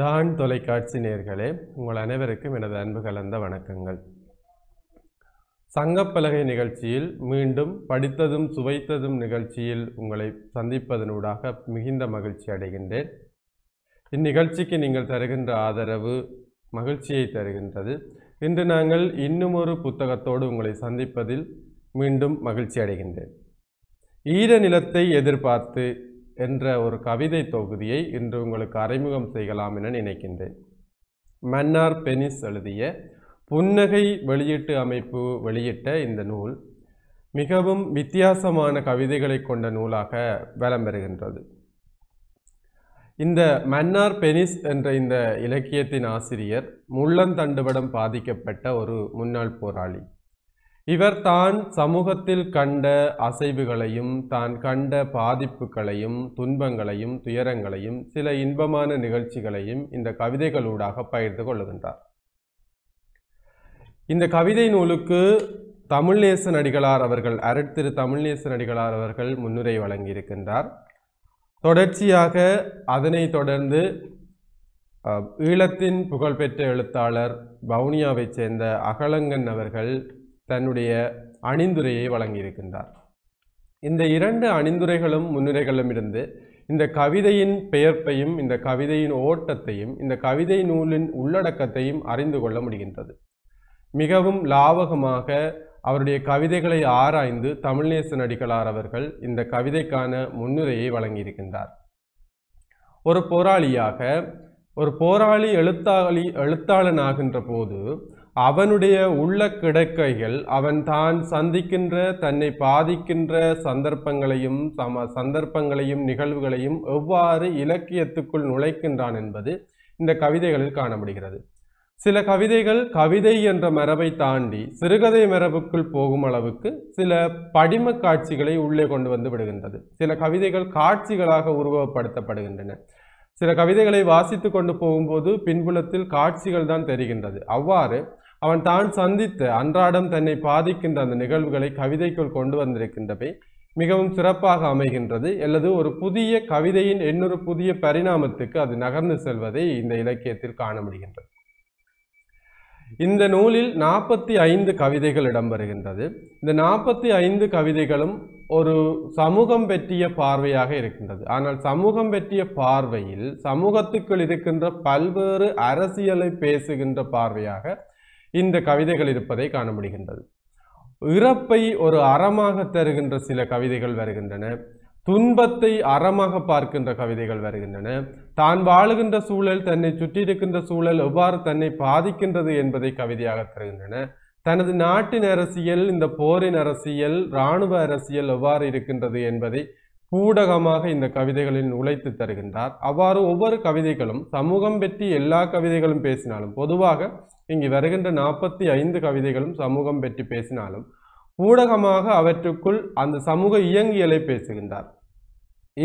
Don தொலைக்காட்சி நேர்களே உங்கள் அனைவருக்கும் எனது அன்பு கலந்த வணக்கங்கள் சங்கப்பலகை நிகழ்ச்சியில் மீண்டும் படித்ததும் சுவைத்ததும் நிகழ்ச்சியில் உங்களை சந்திப்பதனூடாக மிகுந்த மகிழ்ச்சி அடைகின்றேன் இந்நிகழ்ச்சிக்கு நீங்கள் தருகின்ற ஆதரவு மகிழ்ச்சியை தருகின்றது இன்று நாங்கள் இன்னும் புத்தகத்தோடு உங்களை சந்திப்பதில் மீண்டும் மகிழ்ச்சி அடைகின்றேன் ஈர நிலத்தை எதிர்பார்த்து என்ற ஒரு கவிதை தொகுதியை இன்று உங்களுக்கு அறிமுகம் செய்யலாம் என நினைக்கின்றேன் மன்னார் பெனிஸ் எழுதிய புன்னகை வெளியீட்டு அமைப்பு வெளியிட்ட இந்த நூல் மிகவும் வித்தியாசமான கவிதைகளை கொண்ட நூலாக வலம் பெறுகின்றது இந்த மன்னார் பெனிஸ் என்ற இந்த இலக்கியத்தின் ஆசிரியர் முள்ளந்தண்டுபடம் பாதிக்கப்பட்ட ஒரு முன்னாள் போராளி இவர் தான் சமூகத்தில் கண்ட அசைவுகளையும் தான் கண்ட பாதிப்புகளையும் துன்பங்களையும் துயரங்களையும் சில இன்பமான நிகழ்ச்சிகளையும் இந்த கவிதைகளூடாக பகிர்ந்து கொள்ளுகின்றார் இந்த கவிதை நூலுக்கு தமிழ்நேச நடிகளார் அவர்கள் அரட்திரு தமிழ்நேச நடிகளார் அவர்கள் முன்னுரை வழங்கியிருக்கின்றார் தொடர்ச்சியாக அதனை தொடர்ந்து ஈழத்தின் புகழ்பெற்ற எழுத்தாளர் வவுனியாவைச் சேர்ந்த அகலங்கன் அவர்கள் தன்னுடைய அணிந்துரையை வழங்கியிருக்கின்றார் இந்த இரண்டு அணிந்துரைகளும் முன்னுரைகளும் இருந்து இந்த கவிதையின் பெயர்ப்பையும் இந்த கவிதையின் ஓட்டத்தையும் இந்த கவிதை நூலின் உள்ளடக்கத்தையும் அறிந்து கொள்ள முடிகின்றது மிகவும் லாவகமாக அவருடைய கவிதைகளை ஆராய்ந்து தமிழ்நேசன் அடிகளார் அவர்கள் இந்த கவிதைக்கான முன்னுரையை வழங்கியிருக்கின்றார் ஒரு போராளியாக ஒரு போராளி எழுத்தாளி எழுத்தாளனாகின்ற போது அவனுடைய உள்ள கிடக்கைகள் அவன் தான் சந்திக்கின்ற தன்னை பாதிக்கின்ற சந்தர்ப்பங்களையும் சம சந்தர்ப்பங்களையும் நிகழ்வுகளையும் எவ்வாறு இலக்கியத்துக்குள் நுழைக்கின்றான் என்பது இந்த கவிதைகளில் காணப்படுகிறது சில கவிதைகள் கவிதை என்ற மரபை தாண்டி சிறுகதை மரபுக்குள் போகும் அளவுக்கு சில படிம காட்சிகளை உள்ளே கொண்டு வந்து விடுகின்றது சில கவிதைகள் காட்சிகளாக உருவப்படுத்தப்படுகின்றன சில கவிதைகளை வாசித்து கொண்டு போகும்போது பின்புலத்தில் காட்சிகள் தான் தெரிகின்றது அவ்வாறு அவன் தான் சந்தித்து அன்றாடம் தன்னை பாதிக்கின்ற அந்த நிகழ்வுகளை கவிதைக்குள் கொண்டு வந்திருக்கின்றவை மிகவும் சிறப்பாக அமைகின்றது அல்லது ஒரு புதிய கவிதையின் இன்னொரு புதிய பரிணாமத்துக்கு அது நகர்ந்து செல்வதை இந்த இலக்கியத்தில் காண முடிகின்றது இந்த நூலில் நாற்பத்தி ஐந்து கவிதைகள் இடம்பெறுகின்றது இந்த நாற்பத்தி ஐந்து கவிதைகளும் ஒரு சமூகம் பற்றிய பார்வையாக இருக்கின்றது ஆனால் சமூகம் பற்றிய பார்வையில் சமூகத்துக்குள் இருக்கின்ற பல்வேறு அரசியலை பேசுகின்ற பார்வையாக இந்த கவிதைகள் இருப்பதை காண முடிகின்றது இறப்பை ஒரு அறமாக தருகின்ற சில கவிதைகள் வருகின்றன துன்பத்தை அறமாக பார்க்கின்ற கவிதைகள் வருகின்றன தான் வாழுகின்ற சூழல் தன்னை சுற்றி இருக்கின்ற சூழல் எவ்வாறு தன்னை பாதிக்கின்றது என்பதை கவிதையாக தருகின்றன தனது நாட்டின் அரசியல் இந்த போரின் அரசியல் இராணுவ அரசியல் எவ்வாறு இருக்கின்றது என்பதை ஊடகமாக இந்த கவிதைகளில் உழைத்து தருகின்றார் அவ்வாறு ஒவ்வொரு கவிதைகளும் சமூகம் பற்றி எல்லா கவிதைகளும் பேசினாலும் பொதுவாக இங்கு வருகின்ற நாற்பத்தி ஐந்து கவிதைகளும் சமூகம் பற்றி பேசினாலும் ஊடகமாக அவற்றுக்குள் அந்த சமூக இயங்கியலை பேசுகின்றார்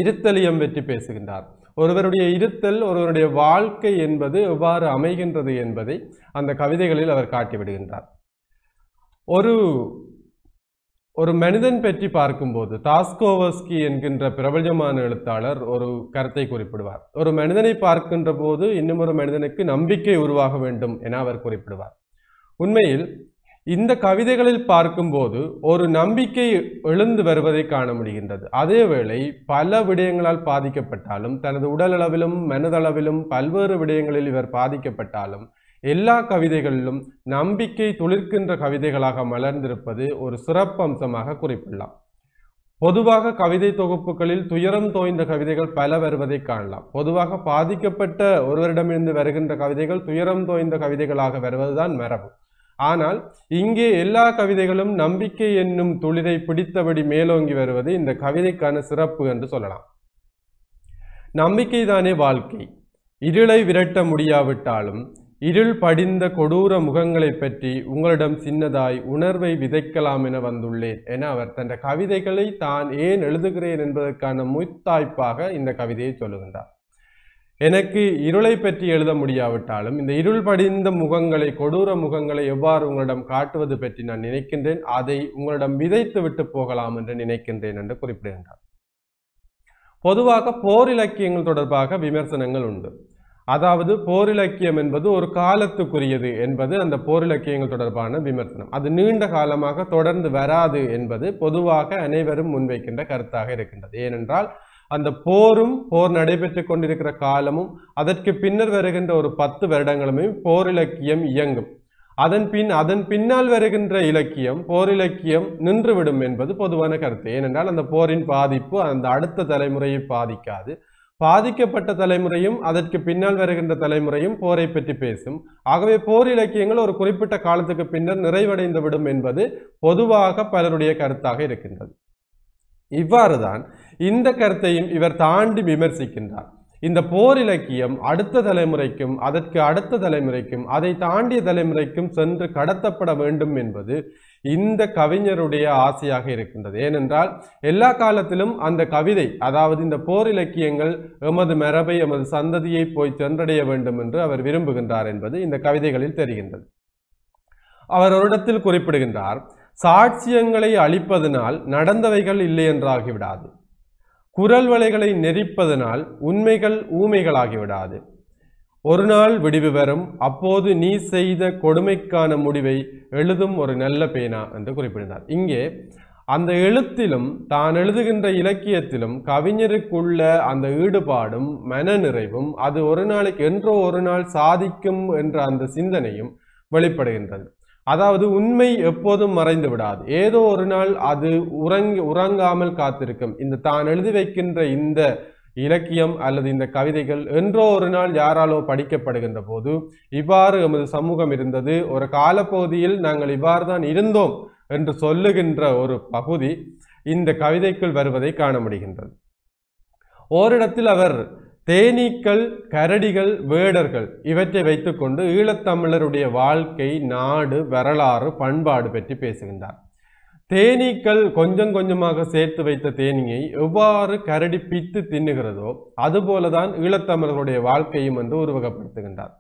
இருத்தலியம் பற்றி பேசுகின்றார் ஒருவருடைய இருத்தல் ஒருவருடைய வாழ்க்கை என்பது எவ்வாறு அமைகின்றது என்பதை அந்த கவிதைகளில் அவர் காட்டிவிடுகின்றார் ஒரு ஒரு மனிதன் பற்றி பார்க்கும்போது தாஸ்கோவஸ்கி என்கின்ற பிரபஞ்சமான எழுத்தாளர் ஒரு கருத்தை குறிப்பிடுவார் ஒரு மனிதனை பார்க்கின்ற போது இன்னும் ஒரு மனிதனுக்கு நம்பிக்கை உருவாக வேண்டும் என அவர் குறிப்பிடுவார் உண்மையில் இந்த கவிதைகளில் பார்க்கும்போது ஒரு நம்பிக்கை எழுந்து வருவதை காண முடிகின்றது அதேவேளை பல விடயங்களால் பாதிக்கப்பட்டாலும் தனது உடலளவிலும் மனதளவிலும் பல்வேறு விடயங்களில் இவர் பாதிக்கப்பட்டாலும் எல்லா கவிதைகளிலும் நம்பிக்கை துளிர்க்கின்ற கவிதைகளாக மலர்ந்திருப்பது ஒரு சிறப்பம்சமாக குறிப்பிடலாம் பொதுவாக கவிதை தொகுப்புகளில் துயரம் தோய்ந்த கவிதைகள் பல வருவதை காணலாம் பொதுவாக பாதிக்கப்பட்ட ஒருவரிடமிருந்து வருகின்ற கவிதைகள் துயரம் தோய்ந்த கவிதைகளாக வருவதுதான் மரபு ஆனால் இங்கே எல்லா கவிதைகளும் நம்பிக்கை என்னும் துளிரை பிடித்தபடி மேலோங்கி வருவது இந்த கவிதைக்கான சிறப்பு என்று சொல்லலாம் நம்பிக்கைதானே வாழ்க்கை இருளை விரட்ட முடியாவிட்டாலும் இருள் படிந்த கொடூர முகங்களை பற்றி உங்களிடம் சின்னதாய் உணர்வை விதைக்கலாம் என வந்துள்ளேன் என அவர் தன் கவிதைகளை தான் ஏன் எழுதுகிறேன் என்பதற்கான முத்தாய்ப்பாக இந்த கவிதையை சொல்லுகின்றார் எனக்கு இருளை பற்றி எழுத முடியாவிட்டாலும் இந்த இருள் படிந்த முகங்களை கொடூர முகங்களை எவ்வாறு உங்களிடம் காட்டுவது பற்றி நான் நினைக்கின்றேன் அதை உங்களிடம் விதைத்து விட்டு போகலாம் என்று நினைக்கின்றேன் என்று குறிப்பிடுகின்றார் பொதுவாக போர் இலக்கியங்கள் தொடர்பாக விமர்சனங்கள் உண்டு அதாவது போரிலக்கியம் என்பது ஒரு காலத்துக்குரியது என்பது அந்த போரிலக்கியங்கள் தொடர்பான விமர்சனம் அது நீண்ட காலமாக தொடர்ந்து வராது என்பது பொதுவாக அனைவரும் முன்வைக்கின்ற கருத்தாக இருக்கின்றது ஏனென்றால் அந்த போரும் போர் நடைபெற்று கொண்டிருக்கிற காலமும் அதற்கு பின்னர் வருகின்ற ஒரு பத்து வருடங்களுமே போர் இலக்கியம் இயங்கும் அதன் பின் அதன் பின்னால் வருகின்ற இலக்கியம் போர் இலக்கியம் நின்றுவிடும் என்பது பொதுவான கருத்து ஏனென்றால் அந்த போரின் பாதிப்பு அந்த அடுத்த தலைமுறையை பாதிக்காது பாதிக்கப்பட்ட தலைமுறையும் அதற்கு பின்னால் வருகின்ற தலைமுறையும் போரை பற்றி பேசும் ஆகவே போர் இலக்கியங்கள் ஒரு குறிப்பிட்ட காலத்துக்கு பின்னர் நிறைவடைந்து விடும் என்பது பொதுவாக பலருடைய கருத்தாக இருக்கின்றது இவ்வாறுதான் இந்த கருத்தையும் இவர் தாண்டி விமர்சிக்கின்றார் இந்த போர் இலக்கியம் அடுத்த தலைமுறைக்கும் அதற்கு அடுத்த தலைமுறைக்கும் அதை தாண்டிய தலைமுறைக்கும் சென்று கடத்தப்பட வேண்டும் என்பது இந்த கவிஞருடைய ஆசையாக இருக்கின்றது ஏனென்றால் எல்லா காலத்திலும் அந்த கவிதை அதாவது இந்த போர் இலக்கியங்கள் எமது மரபை எமது சந்ததியை போய் சென்றடைய வேண்டும் என்று அவர் விரும்புகின்றார் என்பது இந்த கவிதைகளில் தெரிகின்றது அவர் ஒரு இடத்தில் குறிப்பிடுகின்றார் சாட்சியங்களை அழிப்பதனால் நடந்தவைகள் இல்லை என்றாகிவிடாது குரல் வலைகளை நெறிப்பதனால் உண்மைகள் ஊமைகளாகிவிடாது ஒரு நாள் விடிவு வரும் அப்போது நீ செய்த கொடுமைக்கான முடிவை எழுதும் ஒரு நல்ல பேனா என்று குறிப்பிடுகிறார் இங்கே அந்த எழுத்திலும் தான் எழுதுகின்ற இலக்கியத்திலும் கவிஞருக்குள்ள அந்த ஈடுபாடும் மனநிறைவும் அது ஒரு நாளைக்கு என்றோ ஒரு நாள் சாதிக்கும் என்ற அந்த சிந்தனையும் வெளிப்படுகின்றது அதாவது உண்மை எப்போதும் மறைந்து விடாது ஏதோ ஒரு நாள் அது உறங்கி உறங்காமல் காத்திருக்கும் இந்த தான் எழுதி வைக்கின்ற இந்த இலக்கியம் அல்லது இந்த கவிதைகள் என்றோ ஒரு நாள் யாராலோ படிக்கப்படுகின்ற போது இவ்வாறு எமது சமூகம் இருந்தது ஒரு காலப்பகுதியில் நாங்கள் இவ்வாறு தான் இருந்தோம் என்று சொல்லுகின்ற ஒரு பகுதி இந்த கவிதைக்குள் வருவதை காண முடிகின்றது ஓரிடத்தில் அவர் தேனீக்கள் கரடிகள் வேடர்கள் இவற்றை வைத்துக்கொண்டு ஈழத்தமிழருடைய வாழ்க்கை நாடு வரலாறு பண்பாடு பற்றி பேசுகின்றார் தேனீக்கள் கொஞ்சம் கொஞ்சமாக சேர்த்து வைத்த தேனீயை எவ்வாறு கரடி பித்து தின்னுகிறதோ அதுபோலதான் ஈழத்தமிழர்களுடைய வாழ்க்கையும் என்று உருவகப்படுத்துகின்றார்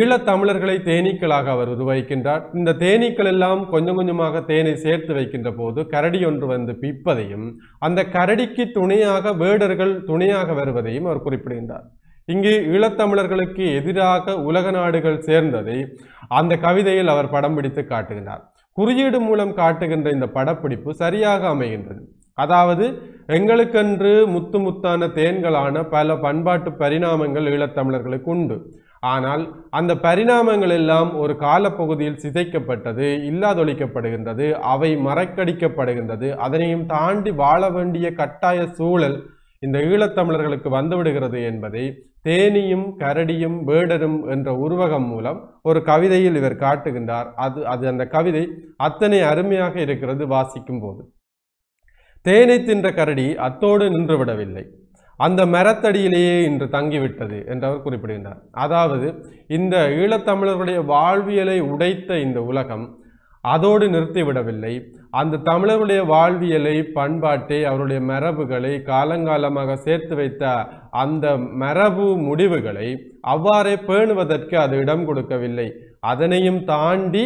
ஈழத்தமிழர்களை தேனீக்களாக அவர் உருவகிக்கின்றார் இந்த தேனீக்கள் எல்லாம் கொஞ்சம் கொஞ்சமாக தேனை சேர்த்து வைக்கின்ற போது கரடி ஒன்று வந்து பிப்பதையும் அந்த கரடிக்கு துணையாக வேடர்கள் துணையாக வருவதையும் அவர் குறிப்பிடுகின்றார் இங்கு ஈழத்தமிழர்களுக்கு எதிராக உலக நாடுகள் சேர்ந்ததை அந்த கவிதையில் அவர் படம் பிடித்து காட்டுகின்றார் குறியீடு மூலம் காட்டுகின்ற இந்த படப்பிடிப்பு சரியாக அமைகின்றது அதாவது எங்களுக்கென்று முத்து முத்தான தேன்களான பல பண்பாட்டு பரிணாமங்கள் ஈழத்தமிழர்களுக்கு உண்டு ஆனால் அந்த பரிணாமங்கள் எல்லாம் ஒரு காலப்பகுதியில் சிதைக்கப்பட்டது இல்லாதொழிக்கப்படுகின்றது அவை மறக்கடிக்கப்படுகின்றது அதனையும் தாண்டி வாழ வேண்டிய கட்டாய சூழல் இந்த ஈழத்தமிழர்களுக்கு வந்துவிடுகிறது என்பதை தேனியும் கரடியும் வேடரும் என்ற உருவகம் மூலம் ஒரு கவிதையில் இவர் காட்டுகின்றார் அது அது அந்த கவிதை அத்தனை அருமையாக இருக்கிறது வாசிக்கும் போது தேனை தின்ற கரடி அத்தோடு நின்றுவிடவில்லை அந்த மரத்தடியிலேயே இன்று தங்கிவிட்டது என்றவர் குறிப்பிடுகின்றார் அதாவது இந்த ஈழத்தமிழர்களுடைய வாழ்வியலை உடைத்த இந்த உலகம் அதோடு நிறுத்திவிடவில்லை அந்த தமிழருடைய வாழ்வியலை பண்பாட்டை அவருடைய மரபுகளை காலங்காலமாக சேர்த்து வைத்த அந்த மரபு முடிவுகளை அவ்வாறே பேணுவதற்கு அது இடம் கொடுக்கவில்லை அதனையும் தாண்டி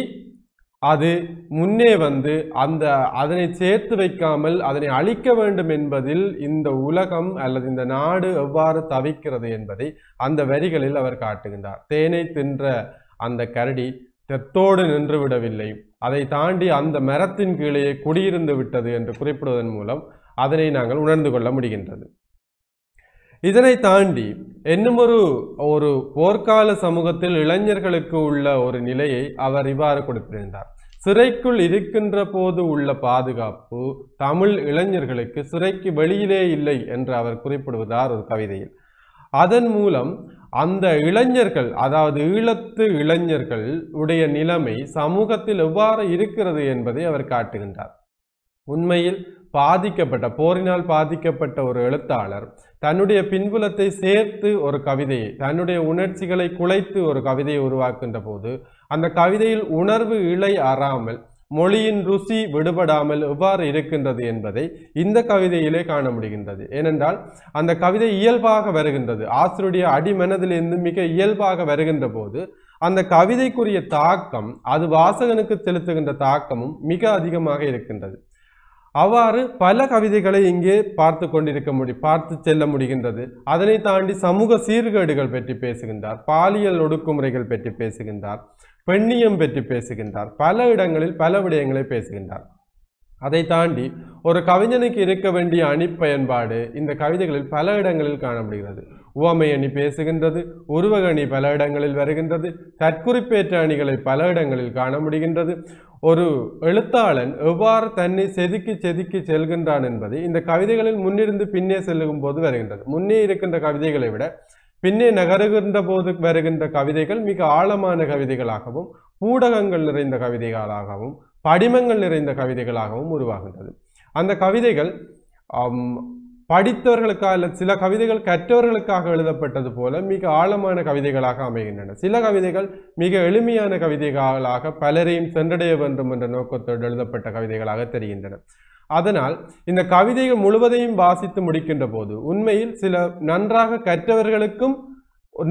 அது முன்னே வந்து அந்த அதனை சேர்த்து வைக்காமல் அதனை அழிக்க வேண்டும் என்பதில் இந்த உலகம் அல்லது இந்த நாடு எவ்வாறு தவிக்கிறது என்பதை அந்த வரிகளில் அவர் காட்டுகின்றார் தேனை தின்ற அந்த கரடி டெத்தோடு நின்றுவிடவில்லை அதை தாண்டி அந்த மரத்தின் கீழே குடியிருந்து விட்டது என்று குறிப்பிடுவதன் மூலம் அதனை நாங்கள் உணர்ந்து கொள்ள முடிகின்றது இதனை தாண்டி இன்னும் ஒரு ஒரு போர்க்கால சமூகத்தில் இளைஞர்களுக்கு உள்ள ஒரு நிலையை அவர் இவ்வாறு கொடுத்திருந்தார் சிறைக்குள் இருக்கின்ற போது உள்ள பாதுகாப்பு தமிழ் இளைஞர்களுக்கு சிறைக்கு வெளியிலே இல்லை என்று அவர் குறிப்பிடுவதார் ஒரு கவிதையில் அதன் மூலம் அந்த இளைஞர்கள் அதாவது ஈழத்து இளைஞர்கள் உடைய நிலைமை சமூகத்தில் எவ்வாறு இருக்கிறது என்பதை அவர் காட்டுகின்றார் உண்மையில் பாதிக்கப்பட்ட போரினால் பாதிக்கப்பட்ட ஒரு எழுத்தாளர் தன்னுடைய பின்புலத்தை சேர்த்து ஒரு கவிதையை தன்னுடைய உணர்ச்சிகளை குலைத்து ஒரு கவிதையை உருவாக்குகின்ற போது அந்த கவிதையில் உணர்வு இலை அறாமல் மொழியின் ருசி விடுபடாமல் எவ்வாறு இருக்கின்றது என்பதை இந்த கவிதையிலே காண முடிகின்றது ஏனென்றால் அந்த கவிதை இயல்பாக வருகின்றது ஆசிரியருடைய அடிமனதிலிருந்து மிக இயல்பாக வருகின்ற போது அந்த கவிதைக்குரிய தாக்கம் அது வாசகனுக்கு செலுத்துகின்ற தாக்கமும் மிக அதிகமாக இருக்கின்றது அவ்வாறு பல கவிதைகளை இங்கே பார்த்து கொண்டிருக்க முடியும் பார்த்து செல்ல முடிகின்றது அதனை தாண்டி சமூக சீர்கேடுகள் பற்றி பேசுகின்றார் பாலியல் ஒடுக்குமுறைகள் பற்றி பேசுகின்றார் பெண்ணியம் பற்றி பேசுகின்றார் பல இடங்களில் பல விடயங்களை பேசுகின்றார் அதை தாண்டி ஒரு கவிஞனுக்கு இருக்க வேண்டிய அணிப்பயன்பாடு இந்த கவிதைகளில் பல இடங்களில் காணப்படுகிறது உவமை அணி பேசுகின்றது உருவகணி பல இடங்களில் வருகின்றது தற்குறிப்பேற்ற அணிகளை பல இடங்களில் காண முடிகின்றது ஒரு எழுத்தாளன் எவ்வாறு தன்னை செதுக்கி செதுக்கி செல்கின்றான் என்பது இந்த கவிதைகளில் முன்னிருந்து பின்னே செல்லும் போது வருகின்றது முன்னே இருக்கின்ற கவிதைகளை விட பின்னே நகருகின்ற போது வருகின்ற கவிதைகள் மிக ஆழமான கவிதைகளாகவும் ஊடகங்கள் நிறைந்த கவிதைகளாகவும் படிமங்கள் நிறைந்த கவிதைகளாகவும் உருவாகின்றது அந்த கவிதைகள் படித்தவர்களுக்காக இல்லை சில கவிதைகள் கற்றவர்களுக்காக எழுதப்பட்டது போல மிக ஆழமான கவிதைகளாக அமைகின்றன சில கவிதைகள் மிக எளிமையான கவிதைகளாக பலரையும் சென்றடைய வேண்டும் என்ற நோக்கத்தோடு எழுதப்பட்ட கவிதைகளாக தெரிகின்றன அதனால் இந்த கவிதைகள் முழுவதையும் வாசித்து முடிக்கின்ற போது உண்மையில் சில நன்றாக கற்றவர்களுக்கும்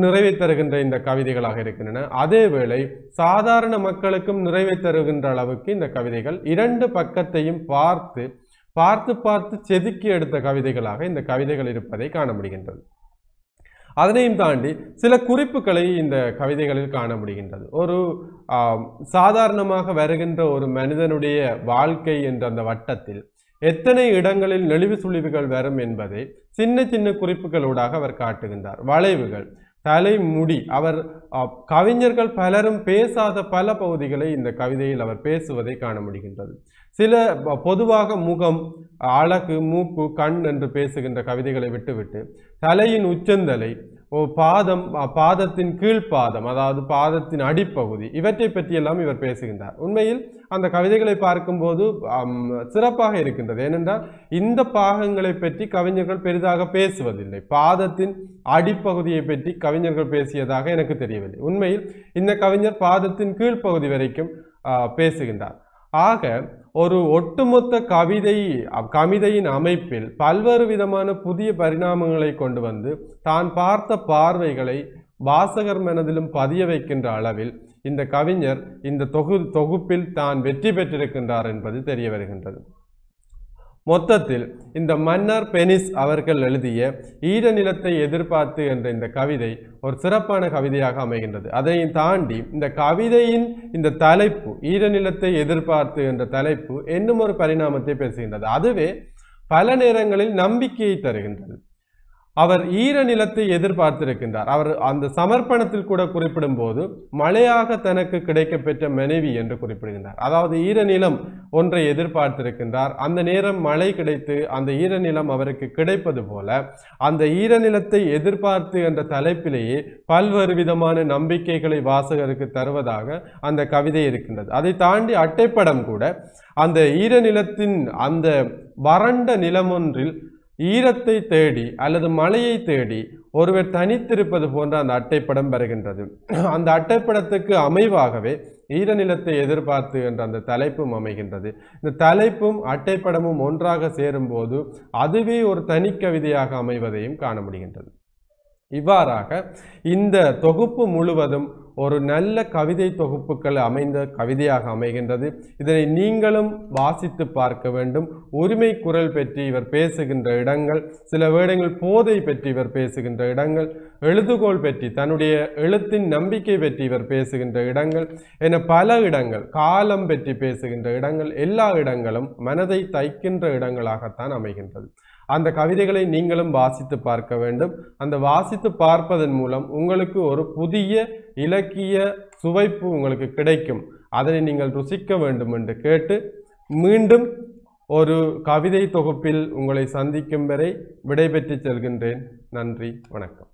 நிறைவை தருகின்ற இந்த கவிதைகளாக இருக்கின்றன அதேவேளை சாதாரண மக்களுக்கும் நிறைவை தருகின்ற அளவுக்கு இந்த கவிதைகள் இரண்டு பக்கத்தையும் பார்த்து பார்த்து பார்த்து செதுக்கி எடுத்த கவிதைகளாக இந்த கவிதைகள் இருப்பதை காண முடிகின்றது அதனையும் தாண்டி சில குறிப்புகளை இந்த கவிதைகளில் காண முடிகின்றது ஒரு சாதாரணமாக வருகின்ற ஒரு மனிதனுடைய வாழ்க்கை என்ற அந்த வட்டத்தில் எத்தனை இடங்களில் நெளிவு சுழிவுகள் வரும் என்பதை சின்ன சின்ன குறிப்புகளூடாக அவர் காட்டுகின்றார் வளைவுகள் தலை முடி அவர் கவிஞர்கள் பலரும் பேசாத பல பகுதிகளை இந்த கவிதையில் அவர் பேசுவதை காண முடிகின்றது சில பொதுவாக முகம் அழகு மூக்கு கண் என்று பேசுகின்ற கவிதைகளை விட்டுவிட்டு தலையின் உச்சந்தலை பாதம் பாதத்தின் கீழ்ப்பாதம் அதாவது பாதத்தின் அடிப்பகுதி இவற்றை பற்றியெல்லாம் இவர் பேசுகின்றார் உண்மையில் அந்த கவிதைகளை பார்க்கும்போது சிறப்பாக இருக்கின்றது ஏனென்றால் இந்த பாகங்களை பற்றி கவிஞர்கள் பெரிதாக பேசுவதில்லை பாதத்தின் அடிப்பகுதியை பற்றி கவிஞர்கள் பேசியதாக எனக்கு தெரியவில்லை உண்மையில் இந்த கவிஞர் பாதத்தின் கீழ்ப்பகுதி வரைக்கும் பேசுகின்றார் ஆக ஒரு ஒட்டுமொத்த கவிதை கவிதையின் அமைப்பில் பல்வேறு விதமான புதிய பரிணாமங்களை கொண்டு வந்து தான் பார்த்த பார்வைகளை வாசகர் மனதிலும் பதிய வைக்கின்ற அளவில் இந்த கவிஞர் இந்த தொகு தொகுப்பில் தான் வெற்றி பெற்றிருக்கின்றார் என்பது தெரிய வருகின்றது மொத்தத்தில் இந்த மன்னர் பெனிஸ் அவர்கள் எழுதிய ஈர நிலத்தை எதிர்பார்த்து என்ற இந்த கவிதை ஒரு சிறப்பான கவிதையாக அமைகின்றது அதையும் தாண்டி இந்த கவிதையின் இந்த தலைப்பு ஈர நிலத்தை எதிர்பார்த்து என்ற தலைப்பு இன்னும் ஒரு பரிணாமத்தை பேசுகின்றது அதுவே பல நேரங்களில் நம்பிக்கையை தருகின்றது அவர் ஈர நிலத்தை எதிர்பார்த்திருக்கின்றார் அவர் அந்த சமர்ப்பணத்தில் கூட குறிப்பிடும் போது மழையாக தனக்கு கிடைக்க பெற்ற மனைவி என்று குறிப்பிடுகின்றார் அதாவது ஈரநிலம் ஒன்றை எதிர்பார்த்திருக்கின்றார் அந்த நேரம் மழை கிடைத்து அந்த ஈரநிலம் அவருக்கு கிடைப்பது போல அந்த ஈரநிலத்தை எதிர்பார்த்து என்ற தலைப்பிலேயே பல்வேறு விதமான நம்பிக்கைகளை வாசகருக்கு தருவதாக அந்த கவிதை இருக்கின்றது அதை தாண்டி அட்டைப்படம் கூட அந்த ஈரநிலத்தின் அந்த வறண்ட நிலம் ஒன்றில் ஈரத்தை தேடி அல்லது மலையை தேடி ஒருவர் தனித்திருப்பது போன்ற அந்த அட்டைப்படம் வருகின்றது அந்த அட்டைப்படத்துக்கு அமைவாகவே ஈரநிலத்தை எதிர்பார்த்து என்ற அந்த தலைப்பும் அமைகின்றது இந்த தலைப்பும் அட்டைப்படமும் ஒன்றாக சேரும்போது அதுவே ஒரு தனி கவிதையாக அமைவதையும் காண முடிகின்றது இவ்வாறாக இந்த தொகுப்பு முழுவதும் ஒரு நல்ல கவிதை தொகுப்புகள் அமைந்த கவிதையாக அமைகின்றது இதனை நீங்களும் வாசித்து பார்க்க வேண்டும் உரிமை குரல் பற்றி இவர் பேசுகின்ற இடங்கள் சில வேடங்கள் போதை பற்றி இவர் பேசுகின்ற இடங்கள் எழுதுகோள் பற்றி தன்னுடைய எழுத்தின் நம்பிக்கை பற்றி இவர் பேசுகின்ற இடங்கள் என பல இடங்கள் காலம் பற்றி பேசுகின்ற இடங்கள் எல்லா இடங்களும் மனதை தைக்கின்ற இடங்களாகத்தான் அமைகின்றது அந்த கவிதைகளை நீங்களும் வாசித்து பார்க்க வேண்டும் அந்த வாசித்து பார்ப்பதன் மூலம் உங்களுக்கு ஒரு புதிய இலக்கிய சுவைப்பு உங்களுக்கு கிடைக்கும் அதனை நீங்கள் ருசிக்க வேண்டும் என்று கேட்டு மீண்டும் ஒரு கவிதை தொகுப்பில் உங்களை சந்திக்கும் வரை விடைபெற்று செல்கின்றேன் நன்றி வணக்கம்